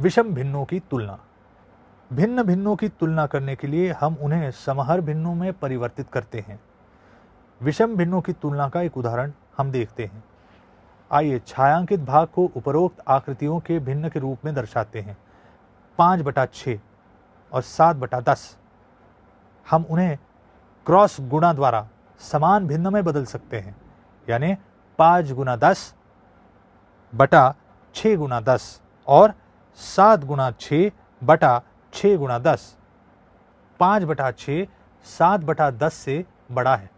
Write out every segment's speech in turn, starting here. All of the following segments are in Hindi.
विषम भिन्नों की तुलना भिन्न भिन्नों की तुलना करने के लिए हम उन्हें समहर भिन्नों में परिवर्तित करते हैं विषम भिन्नों की तुलना का एक उदाहरण हम देखते हैं आइए छायांकित भाग को उपरोक्त आकृतियों के भिन्न के रूप में दर्शाते हैं पाँच बटा छः और सात बटा दस हम उन्हें क्रॉस गुणा द्वारा समान भिन्न में बदल सकते हैं यानी पाँच गुना दस बटा छः गुना दस और सात गुणा छ बटा छ गुणा दस पांच बटा छ सात बटा दस से बड़ा है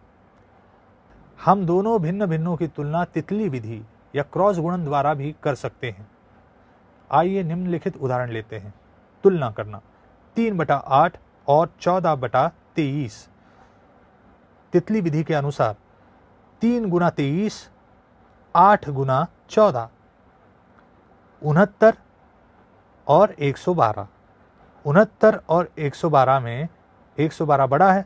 हम दोनों भिन्न भिन्नों की तुलना तितली विधि या क्रॉस गुणन द्वारा भी कर सकते हैं आइए निम्नलिखित उदाहरण लेते हैं तुलना करना तीन बटा आठ और चौदह बटा तेईस तितली विधि के अनुसार तीन गुना तेईस आठ गुना चौदह उनहत्तर और 112 उनहत्तर और 112 में 112 बड़ा है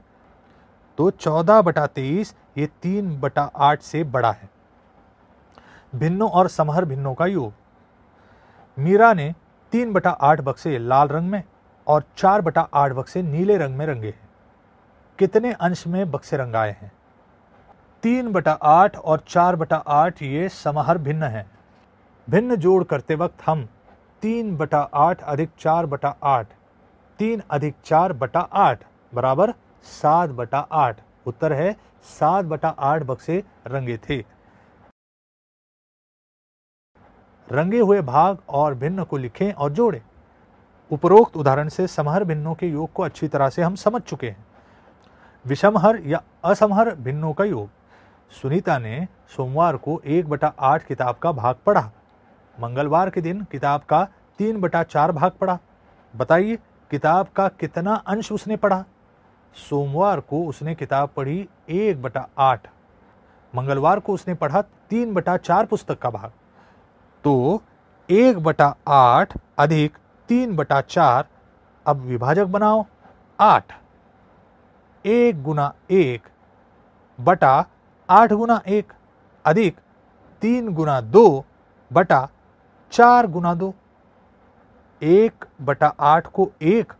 तो 14 बटा तेईस ये तीन बटा आठ से बड़ा है भिन्नों और समहर भिन्नों का योग मीरा ने तीन बटा आठ बक्से लाल रंग में और चार बटा आठ बक्से नीले रंग में रंगे हैं कितने अंश में बक्से रंगाए हैं तीन बटा आठ और चार बटा आठ ये समहर भिन्न हैं भिन्न जोड़ करते वक्त हम तीन बटा आठ अधिक चार बटा आठ तीन अधिक चार बटा आठ बराबर सात बटा आठ उत्तर है सात बटा आठ बक्से रंगे थे रंगे हुए भाग और भिन्न को लिखें और जोड़ें उपरोक्त उदाहरण से समहर भिन्नों के योग को अच्छी तरह से हम समझ चुके हैं विषमहर या असमहर भिन्नों का योग सुनीता ने सोमवार को एक बटा आठ किताब का भाग पढ़ा मंगलवार के दिन किताब का तीन बटा चार भाग पढ़ा बताइए किताब का कितना अंश उसने पढ़ा सोमवार को उसने किताब पढ़ी एक बटा आठ मंगलवार को उसने पढ़ा तीन बटा चार पुस्तक का भाग तो एक बटा आठ अधिक तीन बटा चार अब विभाजक बनाओ आठ एक गुना एक बटा आठ गुना एक अधिक तीन गुना दो बटा चार गुना दो एक बटा आठ को एक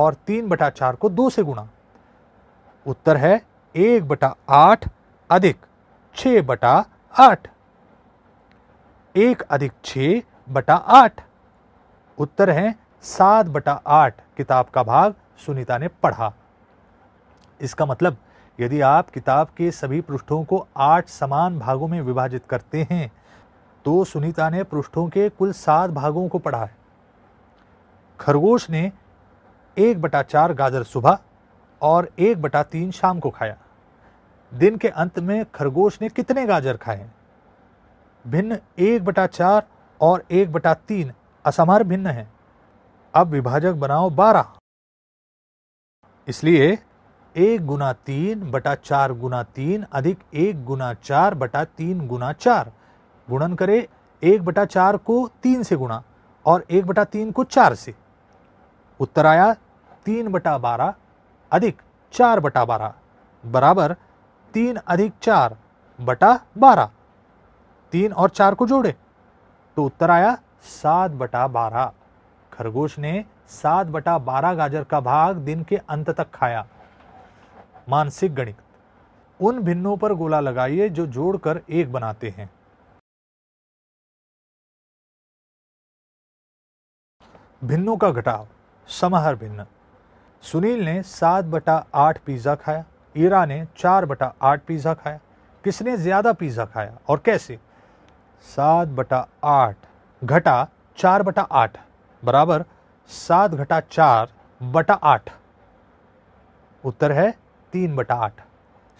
और तीन बटा चार को दो से गुणा उत्तर है एक बटा आठ अधिक छ बटा आठ एक अधिक छ बटा आठ उत्तर है सात बटा आठ किताब का भाग सुनीता ने पढ़ा इसका मतलब यदि आप किताब के सभी पृष्ठों को आठ समान भागों में विभाजित करते हैं तो सुनीता ने पृष्ठों के कुल सात भागों को पढ़ा है खरगोश ने एक बटा चार गाजर सुबह और एक बटा तीन शाम को खाया दिन के अंत में खरगोश ने कितने गाजर खाए भिन्न एक बटा चार और एक बटा तीन असमार भिन्न है अब विभाजक बनाओ बारह इसलिए एक गुना तीन बटा चार गुना तीन अधिक एक गुना चार बटा तीन गुना चार गुणन करें एक बटा चार को तीन से गुणा और एक बटा तीन को चार से उत्तर आया तीन बटा बारह अधिक चार बटा बारह बराबर तीन अधिक चार बटा बारह तीन और चार को जोड़े तो उत्तर आया सात बटा बारह खरगोश ने सात बटा बारह गाजर का भाग दिन के अंत तक खाया मानसिक गणित उन भिन्नों पर गोला लगाइए जो जोड़कर एक बनाते हैं भिन्नों का घटाव समाहर भिन्न सुनील ने सात बटा आठ पिज़्ज़ा खाया ईरा ने चार बटा आठ पिज़्ज़ा खाया किसने ज़्यादा पिज़्ज़ा खाया और कैसे सात बटा आठ घटा चार बटा आठ बराबर सात घटा चार बटा आठ उत्तर है तीन बटा आठ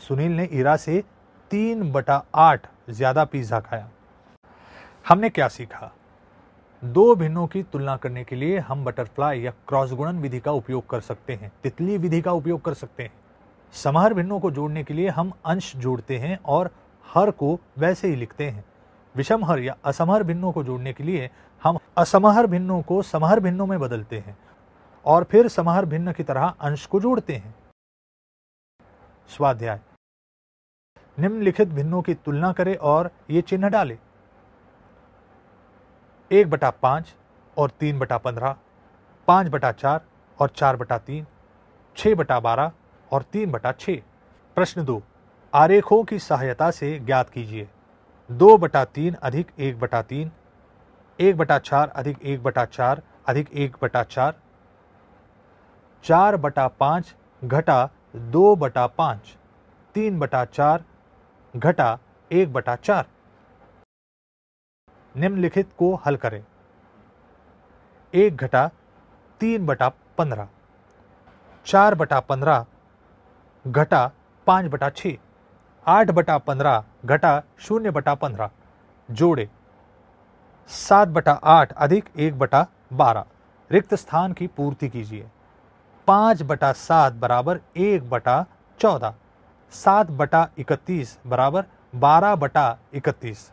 सुनील ने ईरा से तीन बटा आठ ज़्यादा पिज़्ज़ा खाया हमने क्या सीखा दो भिन्नों की तुलना करने के लिए हम बटरफ्लाई या क्रॉस गुणन विधि का उपयोग कर सकते हैं तितली विधि का उपयोग कर सकते हैं समाहर भिन्नों को जोड़ने के लिए हम अंश जोड़ते हैं और हर को वैसे ही लिखते हैं विषमहर या असमहर भिन्नों को जोड़ने के लिए हम असमहर भिन्नों को समहर भिन्नों में बदलते हैं और फिर समहर भिन्न की तरह अंश को जोड़ते हैं स्वाध्याय निम्नलिखित भिन्नों की तुलना करें और ये चिन्ह डालें एक बटा पाँच और तीन बटा पंद्रह पाँच बटा चार और चार बटा तीन छः बटा बारह और तीन बटा छः प्रश्न दो आरेखों की सहायता से ज्ञात कीजिए दो बटा तीन अधिक एक बटा तीन एक बटा चार अधिक एक बटा चार अधिक एक बटा चार चार बटा पाँच घटा दो बटा पाँच तीन बटा चार घटा एक बटा चार निम्नलिखित को हल करें एक घटा तीन बटा पंद्रह चार बटा पंद्रह घटा पाँच बटा छः आठ बटा पंद्रह घटा शून्य बटा पंद्रह जोड़े सात बटा आठ अधिक एक बटा बारह रिक्त स्थान की पूर्ति कीजिए पाँच बटा सात बराबर एक बटा चौदह सात बटा इकतीस बराबर बारह बटा इकतीस